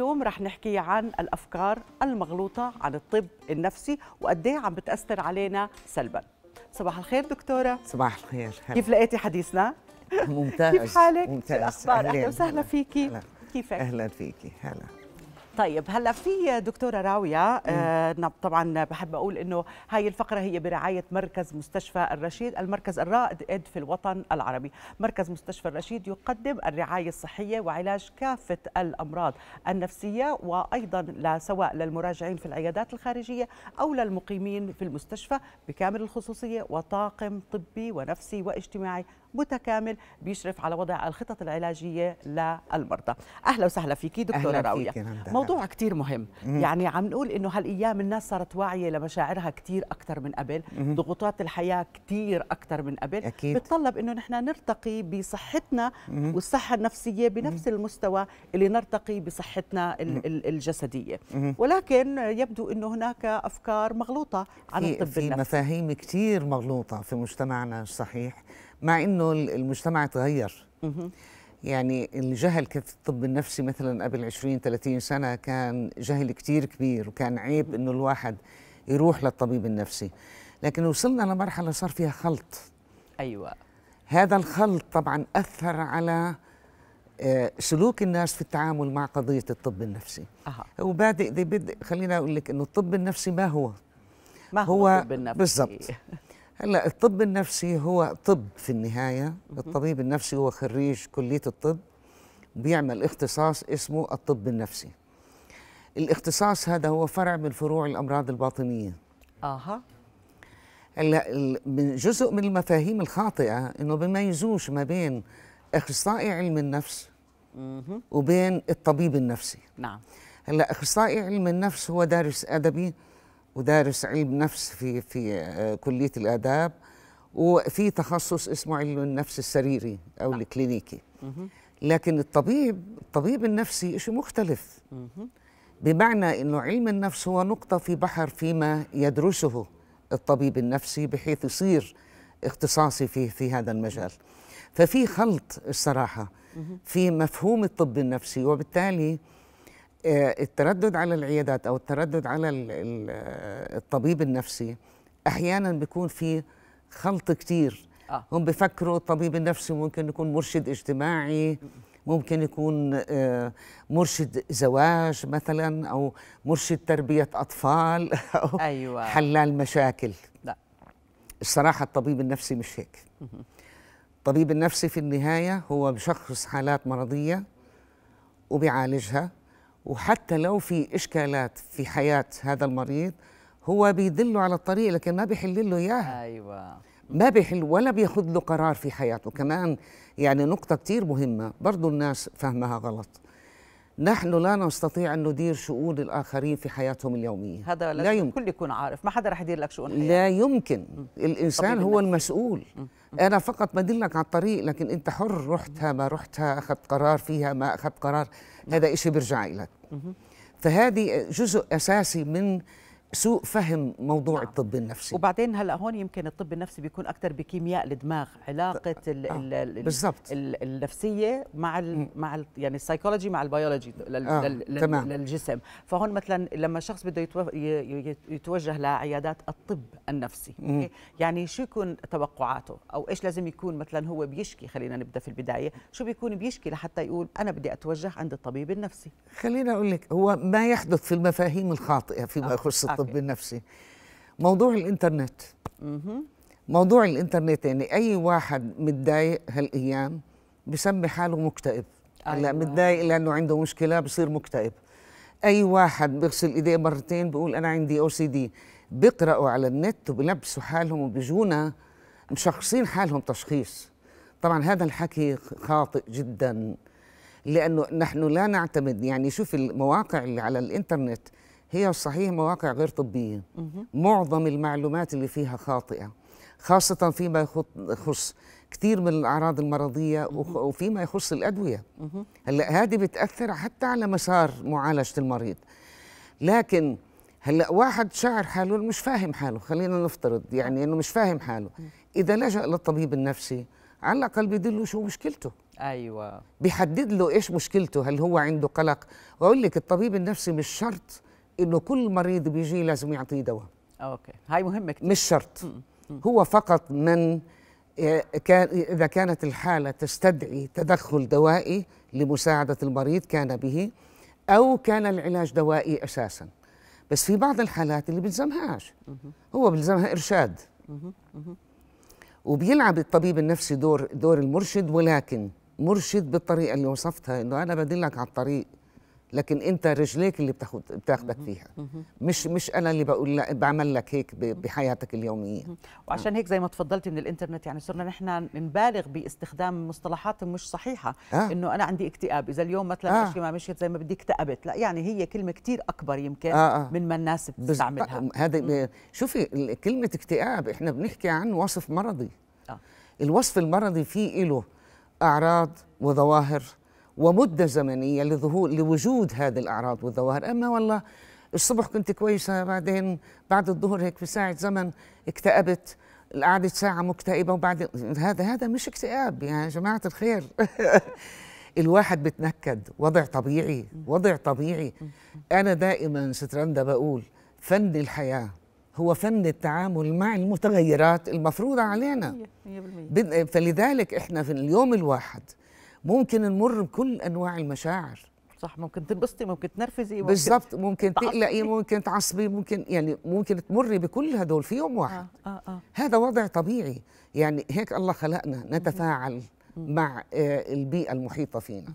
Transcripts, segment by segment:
اليوم رح نحكي عن الافكار المغلوطه عن الطب النفسي وقد ايه عم بتاثر علينا سلبا صباح الخير دكتوره صباح الخير هل. كيف لقيتي حديثنا ممتاز كيف حالك ممتاز اهلا وسهلا فيكي هلا. كيفك اهلا فيكي هلا طيب هلا في دكتوره راويه آه طبعا بحب اقول انه هاي الفقره هي برعايه مركز مستشفى الرشيد المركز الرائد في الوطن العربي مركز مستشفى الرشيد يقدم الرعايه الصحيه وعلاج كافه الامراض النفسيه وايضا سواء للمراجعين في العيادات الخارجيه او للمقيمين في المستشفى بكامل الخصوصيه وطاقم طبي ونفسي واجتماعي متكامل بيشرف على وضع الخطط العلاجيه للمرضى اهلا وسهلا فيكي دكتوره راويه موضوع كثير مهم مم. يعني عم نقول انه هالايام الناس صارت واعيه لمشاعرها كثير اكثر من قبل مم. ضغوطات الحياه كثير اكثر من قبل أكيد. بتطلب انه نحن نرتقي بصحتنا مم. والصحه النفسيه بنفس مم. المستوى اللي نرتقي بصحتنا الجسديه مم. ولكن يبدو انه هناك افكار مغلوطه عن الطب في النفسي في مفاهيم كثير مغلوطه في مجتمعنا صحيح مع انه المجتمع تغير يعني الجهل في الطب النفسي مثلا قبل 20 30 سنه كان جهل كتير كبير وكان عيب انه الواحد يروح للطبيب النفسي لكن وصلنا لمرحله صار فيها خلط ايوه هذا الخلط طبعا اثر على آه، سلوك الناس في التعامل مع قضيه الطب النفسي أه. وبادئ بادئ ذي بدء خليني اقول لك انه الطب النفسي ما هو ما هو, هو الطب النفسي بالضبط هلا الطب النفسي هو طب في النهايه الطبيب النفسي هو خريج كليه الطب بيعمل اختصاص اسمه الطب النفسي الاختصاص هذا هو فرع من فروع الامراض الباطنيه اها هلا جزء من المفاهيم الخاطئه انه بيميزوش ما بين اخصائي علم النفس وبين الطبيب النفسي نعم هلا اخصائي علم النفس هو دارس ادبي ودارس علم نفس في في آه، كليه الاداب وفي تخصص اسمه علم النفس السريري او الكلينيكي لكن الطبيب الطبيب النفسي شيء مختلف بمعنى انه علم النفس هو نقطه في بحر فيما يدرسه الطبيب النفسي بحيث يصير اختصاصي في في هذا المجال ففي خلط الصراحه في مفهوم الطب النفسي وبالتالي آه، التردد على العيادات او التردد على آه، الطبيب النفسي احيانا بيكون في خلط كثير آه. هم بفكروا الطبيب النفسي ممكن يكون مرشد اجتماعي ممكن يكون آه، مرشد زواج مثلا او مرشد تربيه اطفال او أيوة. حلال مشاكل لا الصراحه الطبيب النفسي مش هيك الطبيب النفسي في النهايه هو بشخص حالات مرضيه وبيعالجها وحتى لو في إشكالات في حياة هذا المريض هو بيدله على الطريق لكن ما بيحل له إياها أيوة ما بيحل ولا بياخذ له قرار في حياته كمان يعني نقطة كتير مهمة برضو الناس فهمها غلط نحن لا نستطيع أن ندير شؤون الآخرين في حياتهم اليومية هذا لا يمكن الكل يكون عارف ما حدا رح يدير لك شؤون حياتك. لا يمكن الإنسان هو المسؤول أنا فقط بدلك على الطريق لكن أنت حر رحتها ما رحتها أخذت قرار فيها ما أخذت قرار نعم. هذا إشي بيرجع لك فهذه جزء أساسي من سوء فهم موضوع آه. الطب النفسي وبعدين هلا هون يمكن الطب النفسي بيكون اكثر بكيمياء الدماغ علاقه آه. الـ الـ بالزبط. الـ النفسيه مع مع يعني السايكولوجي مع البيولوجي آه. للجسم فهون مثلا لما شخص بده يتوجه لعيادات الطب النفسي م. يعني شو يكون توقعاته او ايش لازم يكون مثلا هو بيشكي خلينا نبدا في البدايه شو بيكون بيشكي لحتى يقول انا بدي اتوجه عند الطبيب النفسي خلينا اقول لك هو ما يحدث في المفاهيم الخاطئه فيما آه. يخص آه. الطب النفسي موضوع الانترنت موضوع الانترنت يعني اي واحد متضايق هالايام بسمي حاله مكتئب هلا أيوة. متضايق لانه عنده مشكله بصير مكتئب اي واحد بغسل ايديه مرتين بيقول انا عندي او سي دي بيقرأوا على النت وبلبسوا حالهم وبيجونا مشخصين حالهم تشخيص طبعا هذا الحكي خاطئ جدا لانه نحن لا نعتمد يعني شوف المواقع اللي على الانترنت هي صحيح مواقع غير طبية معظم المعلومات اللي فيها خاطئة خاصة فيما يخص كثير من الأعراض المرضية وفيما يخص الأدوية هلأ هذه بتأثر حتى على مسار معالجة المريض لكن هلأ واحد شاعر حاله مش فاهم حاله خلينا نفترض يعني أنه مش فاهم حاله إذا لجأ للطبيب النفسي على الأقل بيدله شو مشكلته أيوة بيحدد له إيش مشكلته هل هو عنده قلق وأقول لك الطبيب النفسي مش شرط انه كل مريض بيجي لازم يعطيه دواء اوكي هاي مهمه كتير. مش شرط هو فقط من آه، كان اذا كانت الحاله تستدعي تدخل دوائي لمساعده المريض كان به او كان العلاج دوائي اساسا بس في بعض الحالات اللي بيلزمهاش هو بيلزمها ارشاد وبيلعب الطبيب النفسي دور دور المرشد ولكن مرشد بالطريقه اللي وصفتها انه انا بدلك على الطريق لكن انت رجليك اللي بتاخد بتاخدك فيها مش مش انا اللي بقول لك بعمل لك هيك بحياتك اليوميه وعشان هيك زي ما تفضلتي من الانترنت يعني صرنا نحن نبالغ باستخدام مصطلحات مش صحيحه آه. انه انا عندي اكتئاب اذا اليوم مثلا آه. ما مشيت زي ما بدي اكتئبت لا يعني هي كلمه كثير اكبر يمكن آه آه. من ما الناس بتستعملها هذا شوفي كلمه اكتئاب احنا بنحكي عن وصف مرضي آه. الوصف المرضي فيه له اعراض وظواهر ومده زمنيه لظهور لوجود هذه الاعراض والظواهر اما والله الصبح كنت كويسه بعدين بعد الظهر هيك في ساعه زمن اكتئبت قعدت ساعه مكتئبه وبعد هذا هذا مش اكتئاب يعني يا جماعه الخير الواحد بتنكد وضع طبيعي وضع طبيعي انا دائما سترندا بقول فن الحياه هو فن التعامل مع المتغيرات المفروضة علينا 100% فلذلك احنا في اليوم الواحد ممكن نمر بكل انواع المشاعر صح ممكن تنبسطي ممكن تنرفزي بالضبط ممكن تقلقي ممكن تعصبي ممكن يعني ممكن تمري بكل هدول في يوم واحد آه آه آه. هذا وضع طبيعي يعني هيك الله خلقنا نتفاعل مع آه، البيئة المحيطة فينا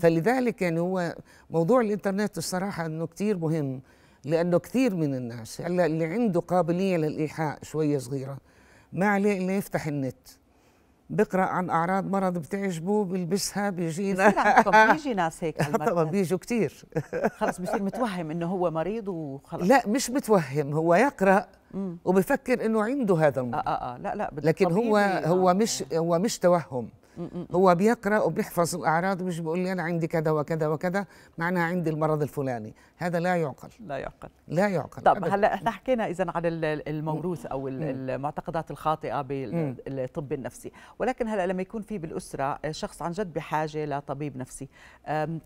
فلذلك يعني هو موضوع الإنترنت الصراحة أنه كثير مهم لأنه كثير من الناس هلا اللي عنده قابلية للإيحاء شوية صغيرة ما عليه إلا يفتح النت بقرا عن اعراض مرض بتعجبه بلبسها بيجينا بيجي ناس هيك طبعا بيجوا كثير خلص بصير متوهم انه هو مريض وخلص لا مش متوهم هو يقرا وبفكر انه عنده هذا المرض آه آه آه لا لا لكن هو هو آه. مش هو مش توهم هو بيقرا وبيحفظ الاعراض مش بيقول لي انا عندي كذا وكذا وكذا معناها عندي المرض الفلاني هذا لا يعقل لا يعقل لا يعقل طب هلا احنا حكينا اذا عن الموروث او المعتقدات الخاطئه بالطب النفسي ولكن هلا لما يكون في بالاسره آه، شخص عن جد بحاجه لطبيب نفسي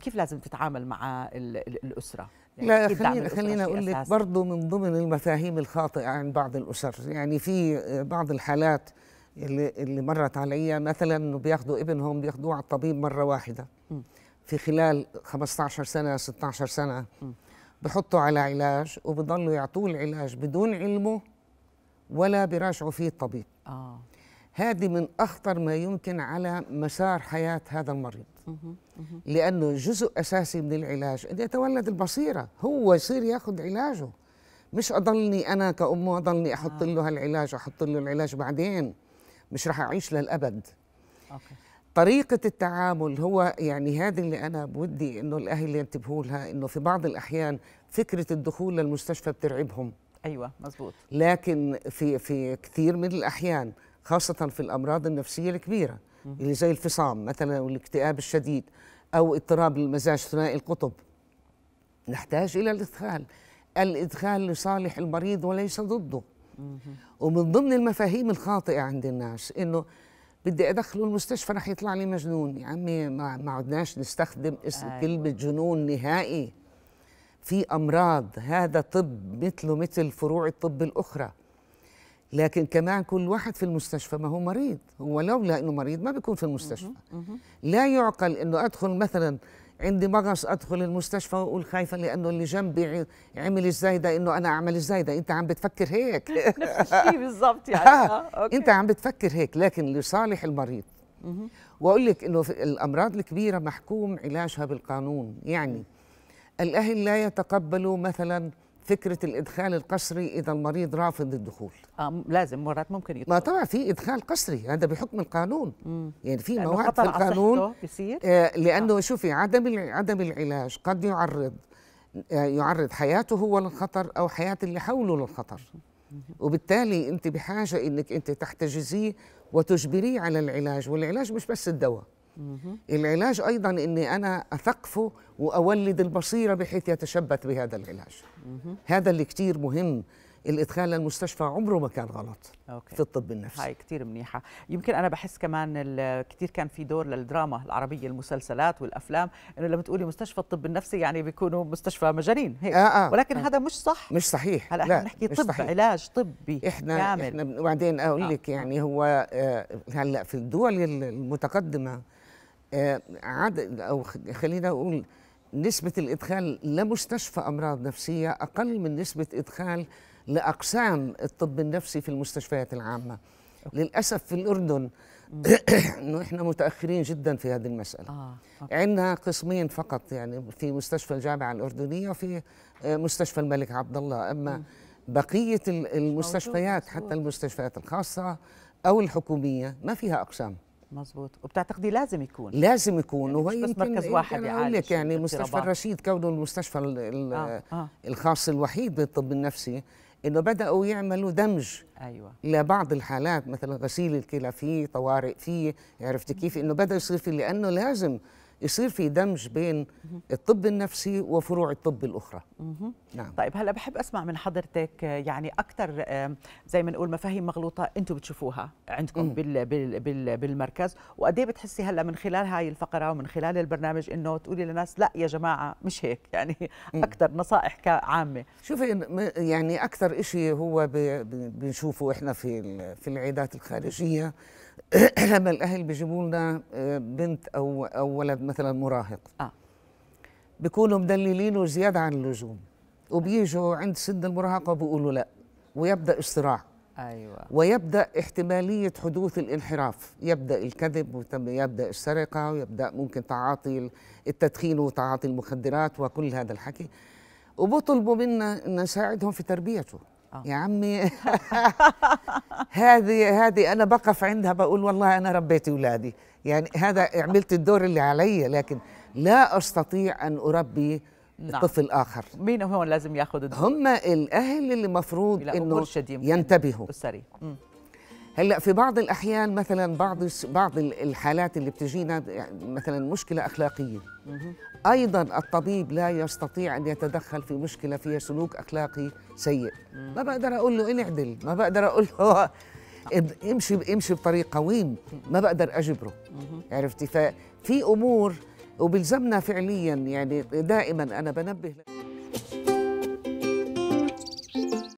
كيف لازم تتعامل مع الاسره يعني لا خلينا خلينا اقول لك برضه من ضمن المفاهيم الخاطئه عند بعض الاسر يعني في بعض الحالات اللي, اللي مرت عليا مثلا انه بياخدوا ابنهم بياخدوه على الطبيب مره واحده في خلال 15 سنه 16 سنه بحطوا على علاج وبضلوا يعطوه العلاج بدون علمه ولا بيراجعوا فيه الطبيب آه. هذه من أخطر ما يمكن على مسار حياة هذا المريض لأنه جزء أساسي من العلاج أن يتولد البصيرة هو يصير ياخذ علاجه مش أضلني أنا كأمه أضلني أحط آه. له هالعلاج أحط له العلاج بعدين مش راح اعيش للابد أوكي. طريقة التعامل هو يعني هذه اللي أنا بودي إنه الأهل ينتبهوا لها إنه في بعض الأحيان فكرة الدخول للمستشفى بترعبهم أيوة مزبوط لكن في في كثير من الأحيان خاصة في الأمراض النفسية الكبيرة م. اللي زي الفصام مثلا والاكتئاب الشديد أو اضطراب المزاج ثنائي القطب نحتاج إلى الإدخال الإدخال لصالح المريض وليس ضده ومن ضمن المفاهيم الخاطئه عند الناس انه بدي ادخله المستشفى رح يطلع لي مجنون يا عمي ما, ما عدناش نستخدم اسم أيوة. كلمه جنون نهائي في امراض هذا طب مثله مثل فروع الطب الاخرى لكن كمان كل واحد في المستشفى ما هو مريض هو لولا انه مريض ما بيكون في المستشفى لا يعقل انه ادخل مثلا عندي مغص ادخل المستشفى واقول خايفه لانه اللي جنبي عمل الزايده انه انا اعمل الزايده انت عم بتفكر هيك نفس الشيء بالضبط يعني آه. آه. أوكي. انت عم بتفكر هيك لكن لصالح المريض واقول لك انه الامراض الكبيره محكوم علاجها بالقانون يعني الاهل لا يتقبلوا مثلا فكره الادخال القسري اذا المريض رافض الدخول آه لازم مرات ممكن يدخل ما طبعا في ادخال قسري هذا بحكم القانون مم. يعني في مواد في القانون آه لانه آه. شوفي عدم عدم العلاج قد يعرض آه يعرض حياته هو للخطر او حياه اللي حوله للخطر وبالتالي انت بحاجه انك انت تحتجزيه وتجبريه على العلاج والعلاج مش بس الدواء العلاج أيضا أني أنا أثقفه وأولد البصيرة بحيث يتشبث بهذا العلاج هذا اللي كثير مهم الادخال للمستشفى عمره ما كان غلط أوكي. في الطب النفسي هاي كثير منيحه يمكن انا بحس كمان كثير كان في دور للدراما العربيه المسلسلات والافلام انه لما تقولي مستشفى الطب النفسي يعني بيكونوا مستشفى مجانين هيك آه آه. ولكن آه. هذا مش صح مش صحيح هلا احنا بنحكي طب صحيح. علاج طبي احنا كامل احنا وبعدين اقول آه. لك آه. يعني هو آه، هلا في الدول المتقدمه آه، عدد او خلينا اقول نسبه الادخال لمستشفى امراض نفسيه اقل من نسبه ادخال لاقسام الطب النفسي في المستشفيات العامه أوكي. للاسف في الاردن انه احنا متاخرين جدا في هذه المساله آه، عندنا قسمين فقط يعني في مستشفى الجامعه الاردنيه وفي آه، مستشفى الملك عبد الله اما م. بقيه المستشفيات حتى المستشفيات الخاصه او الحكوميه ما فيها اقسام مزبوط وبتعتقدي لازم يكون لازم يكون يعني وهي مش بس مركز واحد يعني اقول لك يعني مستشفى الرشيد كونه المستشفى آه. آه. الخاص الوحيد بالطب النفسي انه بداوا يعملوا دمج ايوه لبعض الحالات مثلا غسيل الكلى فيه طوارئ فيه عرفتي كيف انه بدا يصير فيه لانه لازم يصير في دمج بين الطب النفسي وفروع الطب الاخرى نعم طيب هلا بحب اسمع من حضرتك يعني اكثر زي ما نقول مفاهيم مغلوطه انتم بتشوفوها عندكم بال بال بال بالمركز وقد إيه بتحسي هلا من خلال هاي الفقره ومن خلال البرنامج انه تقولي للناس لا يا جماعه مش هيك يعني اكثر نصائح كعامه شوفي يعني اكثر شيء هو بنشوفه احنا في في العيادات الخارجيه لما الاهل بيجيبوا لنا آه، بنت او او ولد مثلا مراهق اه بيكونوا مدللينه زياده عن اللزوم وبيجوا عند سن المراهقه بيقولوا لا ويبدا الصراع ايوه ويبدا احتماليه حدوث الانحراف يبدا الكذب ويبدا السرقه ويبدا ممكن تعاطي التدخين وتعاطي المخدرات وكل هذا الحكي وبطلبوا منا نساعدهم في تربيته آه. يا عمي هذه هذه انا بقف عندها بقول والله انا ربيت اولادي يعني هذا عملت الدور اللي علي لكن لا استطيع ان اربي نعم. طفل اخر مين هون لازم ياخذ الدور هم الاهل اللي المفروض انه ينتبهوا اسري هلا في بعض الاحيان مثلا بعض بعض الحالات اللي بتجينا مثلا مشكله اخلاقيه ايضا الطبيب لا يستطيع ان يتدخل في مشكله فيها سلوك اخلاقي سيء ما بقدر اقول له انعدل ما بقدر اقول له امشي امشي بطريق قويم ما بقدر اجبره عرفتي ففي امور وبلزمنا فعليا يعني دائما انا بنبه